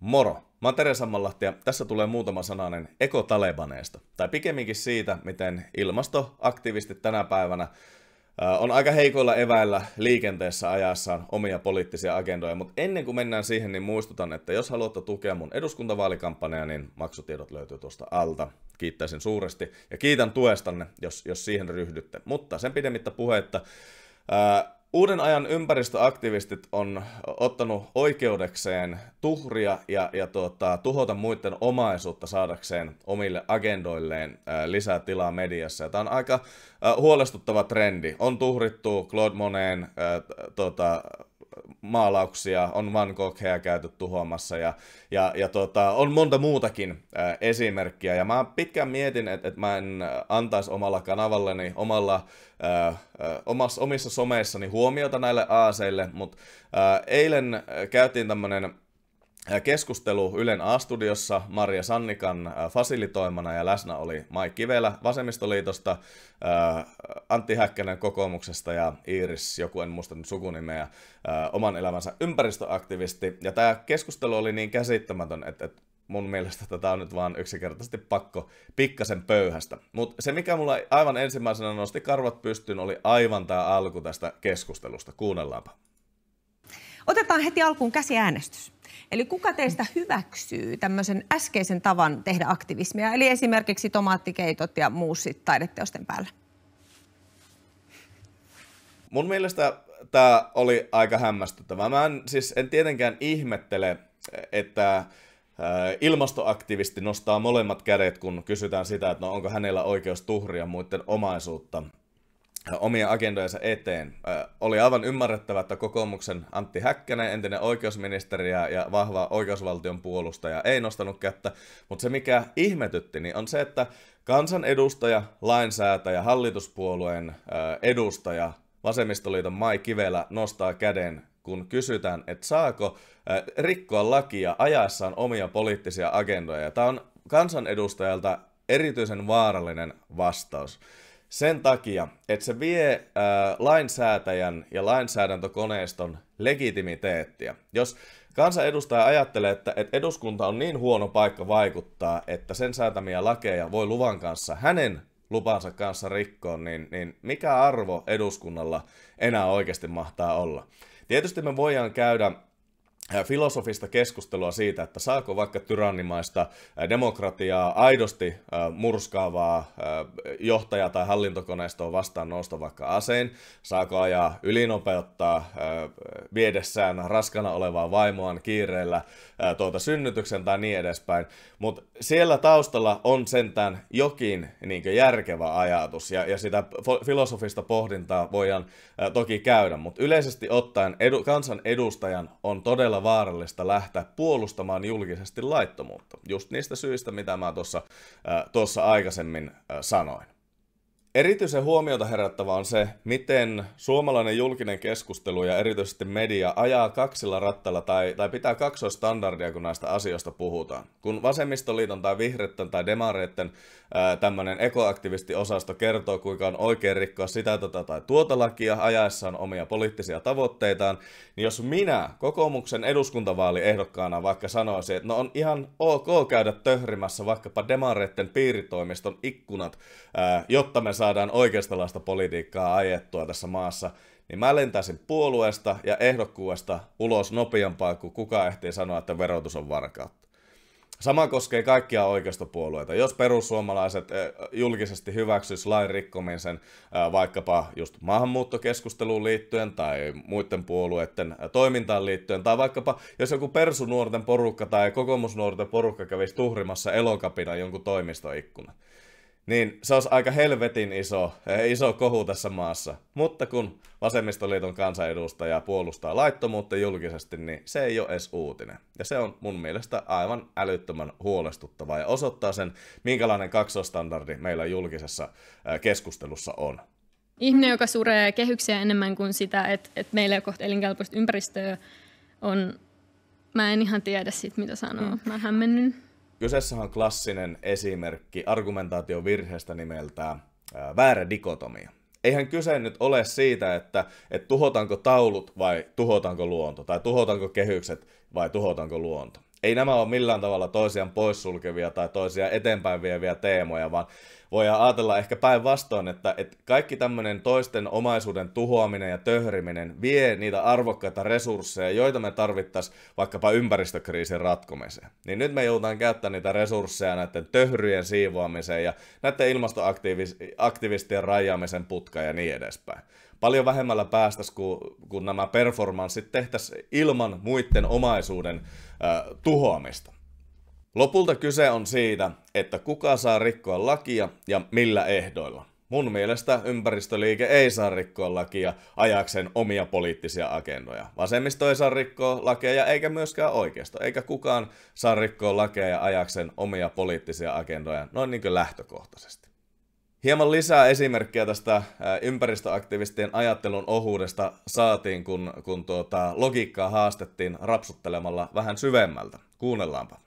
Moro! Mä oon Tere Sammanlahti ja tässä tulee muutama sananen ekotalebaneesta. Tai pikemminkin siitä, miten ilmastoaktivisti tänä päivänä äh, on aika heikoilla eväillä liikenteessä ajassaan omia poliittisia agendoja, mutta ennen kuin mennään siihen, niin muistutan, että jos haluatte tukea mun eduskuntavaalikampanjaa, niin maksutiedot löytyy tuosta alta. Kiittäisin suuresti ja kiitän tuestanne, jos, jos siihen ryhdytte. Mutta sen pidemmittä puhetta, ää, äh, uuden ajan ympäristöaktivistit on ottanut oikeudekseen tuhria ja, ja tuota, tuhota muiden omaisuutta saadakseen omille agendoilleen lisää tilaa mediassa. Ja tämä on aika huolestuttava trendi. On tuhrittu Claude Moneen ää, tuota, maalauksia, on Van Goghia käyty tuhoamassa ja, ja, ja tota, on monta muutakin äh, esimerkkiä. Ja mä pitkään mietin, että et mä en antaisi omalla kanavallani, omalla, äh, omas, omissa someissani huomiota näille aaseille, mutta äh, eilen käytiin tämmönen Keskustelu Ylen A-studiossa Maria Sannikan fasilitoimana ja läsnä oli Mai Kivelä Vasemmistoliitosta, Antti Häkkänen kokoomuksesta ja Iiris, joku en muista sukunimeä, oman elämänsä ympäristöaktivisti. Ja tämä keskustelu oli niin käsittämätön, että mun mielestä tätä on nyt vaan yksinkertaisesti pakko pikkasen pöyhästä. Mutta se, mikä mulla aivan ensimmäisenä nosti karvat pystyyn, oli aivan tämä alku tästä keskustelusta. Kuunnellaanpa. Otetaan heti alkuun käsiäänestys. Eli kuka teistä hyväksyy tämmöisen äskeisen tavan tehdä aktivismia, eli esimerkiksi tomaattikeitot ja muusit taideteosten päällä? Mun mielestä tämä oli aika hämmästyttävää. Mä en, siis en tietenkään ihmettele, että äh, ilmastoaktivisti nostaa molemmat kädet, kun kysytään sitä, että no onko hänellä oikeus tuhria muiden omaisuutta omia agendojensa eteen. Oli aivan ymmärrettävä, että kokoomuksen Antti Häkkänen, entinen oikeusministeri ja vahva oikeusvaltion puolustaja, ei nostanut kättä, mutta se mikä ihmetytti, niin on se, että kansanedustaja, lainsäätäjä, hallituspuolueen edustaja, Vasemmistoliiton Mai Kivelä nostaa käden, kun kysytään, että saako rikkoa lakia ajaessaan omia poliittisia agendoja. Tämä on kansanedustajalta erityisen vaarallinen vastaus. Sen takia, että se vie ää, äh, lainsäätäjän ja lainsäädäntökoneiston legitimiteettiä. Jos kansanedustaja ajattelee, että, että eduskunta on niin huono paikka vaikuttaa, että sen säätämiä lakeja voi luvan kanssa hänen lupansa kanssa rikkoa, niin, niin mikä arvo eduskunnalla enää oikeasti mahtaa olla? Tietysti me voidaan käydä Äh, filosofista keskustelua siitä, että saako vaikka tyrannimaista äh, demokratiaa aidosti äh, murskaavaa johtaja- tai hallintokoneistoa vastaan nousta vaikka asein, saako ajaa ylinopeutta viedessään raskana olevaa vaimoaan kiireellä tuota synnytyksen tai niin edespäin, mutta siellä taustalla on sentään jokin niin järkevä ajatus ja, ja sitä filosofista pohdintaa voidaan toki käydä, mutta yleisesti ottaen edu, kansan edustajan on todella todella vaarallista lähteä puolustamaan julkisesti laittomuutta, just niistä syistä, mitä mä tuossa äh, aikaisemmin äh, sanoin. Erityisen huomiota herättävä on se, miten suomalainen julkinen keskustelu ja erityisesti media ajaa kaksilla rattailla tai, tai pitää kaksoistandardia, kun näistä asioista puhutaan. Kun Vasemmistoliiton tai Vihreitten tai Demareitten tämmöinen ekoaktivistiosasto kertoo, kuinka on oikein rikkoa sitä tätä tai tuota lakia ajaessaan omia poliittisia tavoitteitaan, niin jos minä kokoomuksen eduskuntavaaliehdokkaana vaikka sanoisin, että no on ihan ok käydä töhrimässä vaikkapa Demareitten piiritoimiston ikkunat, ää, jotta me saadaan oikeistolaista politiikkaa ajettua tässä maassa, niin mä lentäisin puolueesta ja ehdokkuudesta ulos nopeampaa kuin kuka ehtii sanoa, että verotus on varkautta. Sama koskee kaikkia oikeistopuolueita. Jos perussuomalaiset eh, julkisesti hyväksyis lain rikkomisen eh, vaikkapa just maahanmuuttokeskusteluun liittyen tai muiden puolueiden eh, toimintaan liittyen, tai vaikkapa jos joku persunuorten porukka tai kokoomusnuorten porukka kävisi tuhrimassa elokapina jonkun toimistoikkunan, niin se olisi aika helvetin iso, eh, iso kohu tässä maassa. Mutta kun vasemmistoliiton kansanedustaja puolustaa laittomuutta julkisesti, niin se ei ole edes uutinen. Ja se on mun mielestä aivan älyttömän huolestuttava ja osoittaa sen, minkälainen kaksostandardi meillä julkisessa eh, keskustelussa on. Ihminen, joka suree kehyksiä enemmän kuin sitä, että, että meillä ei ole kohta elinkelpoista ympäristöä, on... Mä en ihan tiedä sit, mitä sanoa. Mä hämmennyn. Kyseessä on klassinen esimerkki argumentaatiovirheestä nimeltään väärä dikotomia. Eihän kyse nyt ole siitä, että, että tuhotaanko taulut vai tuhotaanko luonto, tai tuhotaanko kehykset vai tuhotaanko luonto. Ei nämä ole millään tavalla toisiaan poissulkevia tai toisiaan eteenpäin vieviä teemoja, vaan, voidaan ajatella ehkä päinvastoin, että, että kaikki tämmöinen toisten omaisuuden tuhoaminen ja töhriminen vie niitä arvokkaita resursseja, joita me tarvittaisiin vaikkapa ympäristökriisin ratkomiseen. Niin nyt me joudutaan käyttämään niitä resursseja näiden töhryjen siivoamiseen ja näiden ilmastoaktivistien rajaamisen putka ja niin edespäin paljon vähemmällä päästäisiin, kun, kun nämä performanssit tehtäisiin ilman muiden omaisuuden äh, tuhoamista. Lopulta kyse on siitä, että kuka saa rikkoa lakia ja millä ehdoilla. Mun mielestä ympäristöliike ei saa rikkoa lakia ajakseen omia poliittisia agendoja. Vasemmisto ei saa rikkoa lakeja eikä myöskään oikeisto, eikä kukaan saa rikkoa lakeja ajakseen omia poliittisia agendoja, noin niin kuin lähtökohtaisesti. Hieman lisää esimerkkejä tästä äh, ympäristöaktivistien ajattelun ohuudesta saatiin, kun, kun tuota, logiikkaa haastettiin rapsuttelemalla vähän syvemmältä. Kuunnellaanpa.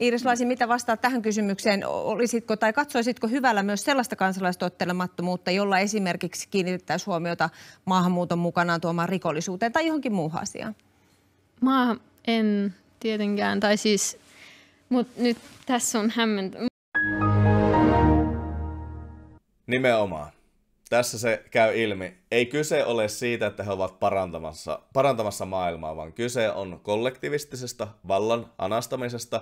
Iiris Laisi, mitä vastaat tähän kysymykseen? Olisitko tai katsoisitko hyvällä myös sellaista kansalaistottelemattomuutta, jolla esimerkiksi kiinnitettäisiin huomiota maahanmuuton mukanaan tuomaan rikollisuuteen tai johonkin muuhun asiaan? Mä en tietenkään, tai siis, mutta nyt tässä on hämmentä. Nimenomaan tässä se käy ilmi. Ei kyse ole siitä, että he ovat parantamassa, parantamassa maailmaa, vaan kyse on kollektivistisesta vallan anastamisesta.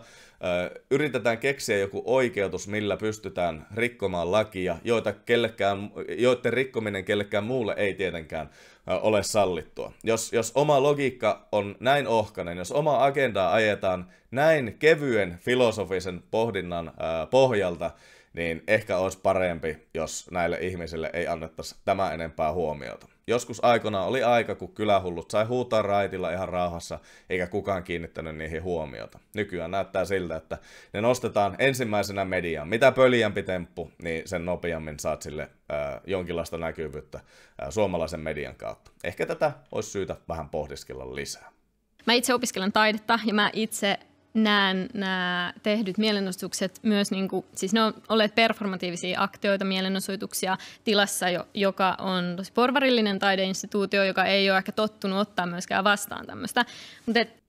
Ö, yritetään keksiä joku oikeutus, millä pystytään rikkomaan lakia, joita kellekään, joiden rikkominen kellekään muulle ei tietenkään ö, ole sallittua. Jos, jos oma logiikka on näin ohkainen, jos oma agendaa ajetaan näin kevyen filosofisen pohdinnan ö, pohjalta, niin ehkä olisi parempi, jos näille ihmisille ei annettaisi tämä enempää huomiota. Joskus aikana oli aika, kun kylähullut sai huutaa raitilla ihan rauhassa, eikä kukaan kiinnittänyt niihin huomiota. Nykyään näyttää siltä, että ne nostetaan ensimmäisenä mediaan. Mitä pöliämpi temppu, niin sen nopeammin saat sille äh, jonkinlaista näkyvyyttä äh, suomalaisen median kautta. Ehkä tätä olisi syytä vähän pohdiskella lisää. Mä itse opiskelen taidetta ja mä itse näen nämä tehdyt mielenosoitukset myös, niin kuin, siis ne on olleet performatiivisia aktioita, mielenosoituksia tilassa, jo, joka on tosi porvarillinen taideinstituutio, joka ei ole ehkä tottunut ottaa myöskään vastaan tämmöistä. Mut et...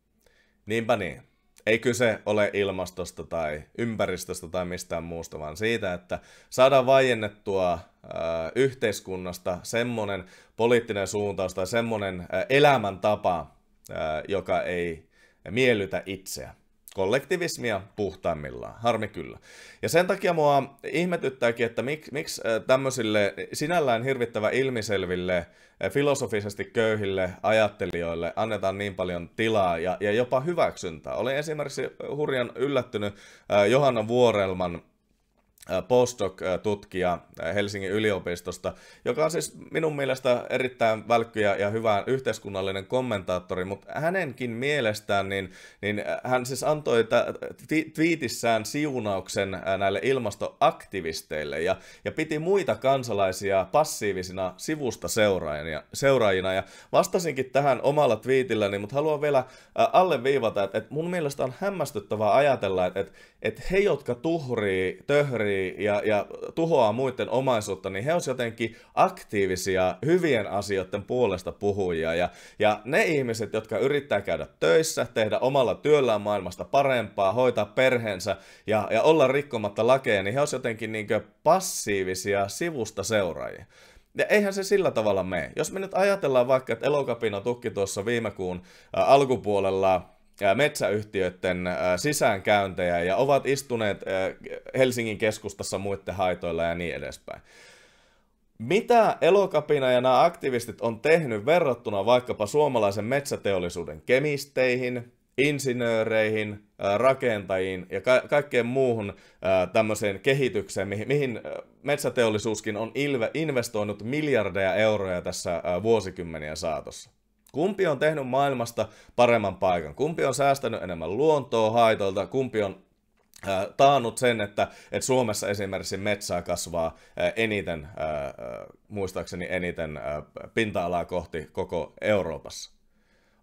Niinpä niin. Ei kyse ole ilmastosta tai ympäristöstä tai mistään muusta, vaan siitä, että saadaan vaiennettua äh, yhteiskunnasta semmoinen poliittinen suuntaus tai semmoinen äh, elämäntapa, äh, joka ei miellytä itseä kollektivismia puhtaimmillaan, harmi kyllä. Ja sen takia mua ihmetyttääkin, että mik, miksi äh, tämmöisille sinällään hirvittävä ilmiselville, äh, filosofisesti köyhille ajattelijoille annetaan niin paljon tilaa ja, ja jopa hyväksyntää. Olen esimerkiksi hurjan yllättynyt äh, Johanna Vuorelman postdoc-tutkija Helsingin yliopistosta, joka on siis minun mielestä erittäin välkkyjä ja hyvä yhteiskunnallinen kommentaattori, mutta hänenkin mielestään niin, niin hän siis antoi twiitissään siunauksen näille ilmastoaktivisteille ja, ja piti muita kansalaisia passiivisina sivusta seuraajina, seuraajina ja vastasinkin tähän omalla twiitilläni, mutta haluan vielä alleviivata, että, että mun mielestä on hämmästyttävää ajatella, että, että he, jotka tuhrii, töhrii pyörii ja, ja tuhoaa muiden omaisuutta, niin he on jotenkin aktiivisia hyvien asioiden puolesta puhujia. Ja, ja ne ihmiset, jotka yrittää käydä töissä, tehdä omalla työllään maailmasta parempaa, hoitaa perheensä ja, ja olla rikkomatta lakeja, niin he on jotenkin niin passiivisia sivusta seuraajia. Ja eihän se sillä tavalla mene. Jos me nyt ajatellaan vaikka, että elokapina tukki tuossa viime kuun alkupuolella metsäyhtiöiden sisäänkäyntejä ja ovat istuneet Helsingin keskustassa muiden haitoilla ja niin edespäin. Mitä elokapina ja nämä aktivistit on tehnyt verrattuna vaikkapa suomalaisen metsäteollisuuden kemisteihin, insinööreihin, rakentajiin ja ka- kaikkeen muuhun tämmöiseen kehitykseen, mihin, mihin metsäteollisuuskin on investoinut miljardeja euroja tässä vuosikymmeniä saatossa? Kumpi on tehnyt maailmasta paremman paikan? Kumpi on säästänyt enemmän luontoa haitoilta? Kumpi on äh, taannut sen, että, että Suomessa esimerkiksi metsää kasvaa äh, eniten, äh, muistaakseni eniten pinta-alaa kohti koko Euroopassa.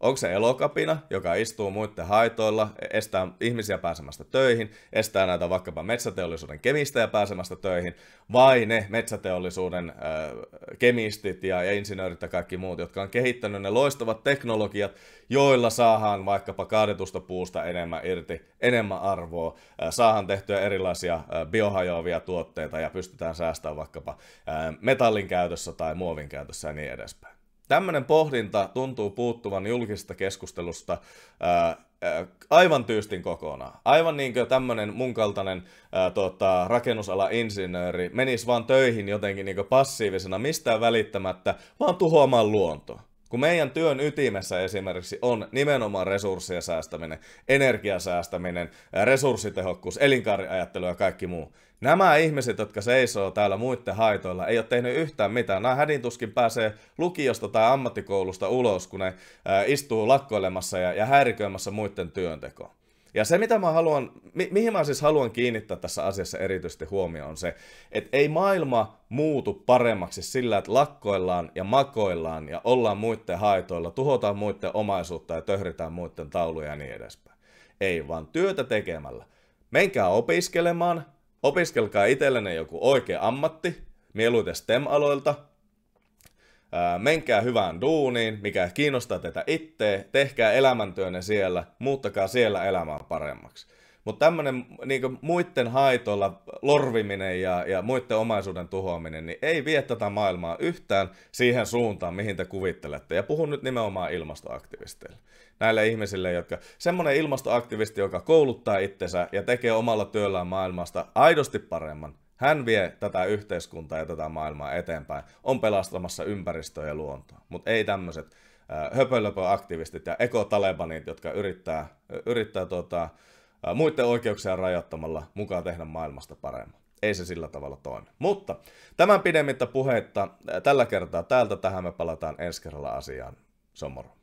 Onko se elokapina, joka istuu muiden haitoilla, estää ihmisiä pääsemästä töihin, estää näitä vaikkapa metsäteollisuuden kemistejä pääsemästä töihin, vai ne metsäteollisuuden äh, kemistit ja, ja insinöörit ja kaikki muut, jotka on kehittänyt ne loistavat teknologiat, joilla saadaan vaikkapa kaadetusta puusta enemmän irti, enemmän arvoa, äh, tehtyä erilaisia äh, biohajoavia tuotteita ja pystytään säästämään vaikkapa äh, metallin käytössä tai muovin käytössä ja niin edespäin. Tämmöinen pohdinta tuntuu puuttuvan julkisesta keskustelusta ää, ää, aivan tyystin kokonaan. Aivan niin kuin tämmöinen mun kaltainen ää, tota, rakennusala-insinööri menisi vaan töihin jotenkin niin passiivisena, mistään välittämättä, vaan tuhoamaan luontoa. Kun meidän työn ytimessä esimerkiksi on nimenomaan resurssien säästäminen, energiasäästäminen, resurssitehokkuus, elinkaariajattelu ja kaikki muu. Nämä ihmiset, jotka seisoo täällä muiden haitoilla, ei ole tehnyt yhtään mitään. Nämä hädintuskin pääsee lukiosta tai ammattikoulusta ulos, kun ne istuu lakkoilemassa ja, häiriköimässä muiden työntekoa. Ja se, mitä mä haluan, mi- mihin mä siis haluan kiinnittää tässä asiassa erityisesti huomioon, on se, että ei maailma muutu paremmaksi sillä, että lakkoillaan ja makoillaan ja ollaan muiden haitoilla, tuhotaan muiden omaisuutta ja töhritään muiden tauluja ja niin edespäin. Ei, vaan työtä tekemällä. Menkää opiskelemaan, opiskelkaa itsellenne joku oikea ammatti, mieluiten STEM-aloilta, menkää hyvään duuniin, mikä kiinnostaa teitä itse, tehkää elämäntyönne siellä, muuttakaa siellä elämää paremmaksi. Mutta tämmöinen niin muiden haitoilla lorviminen ja, ja muiden omaisuuden tuhoaminen, niin ei vie tätä maailmaa yhtään siihen suuntaan, mihin te kuvittelette. Ja puhun nyt nimenomaan ilmastoaktivisteille. Näille ihmisille, jotka... Semmoinen ilmastoaktivisti, joka kouluttaa itsensä ja tekee omalla työllään maailmasta aidosti paremman, hän vie tätä yhteiskuntaa ja tätä maailmaa eteenpäin, on pelastamassa ympäristöä ja luontoa, mutta ei tämmöiset äh, höpölöpöaktivistit ja ekotalebanit, jotka yrittää, yrittää tuota, äh, muiden oikeuksia rajoittamalla mukaan tehdä maailmasta paremmin. Ei se sillä tavalla toimi. Mutta tämän pidemmittä puheitta äh, tällä kertaa täältä tähän me palataan ensi kerralla asiaan. Se on moro.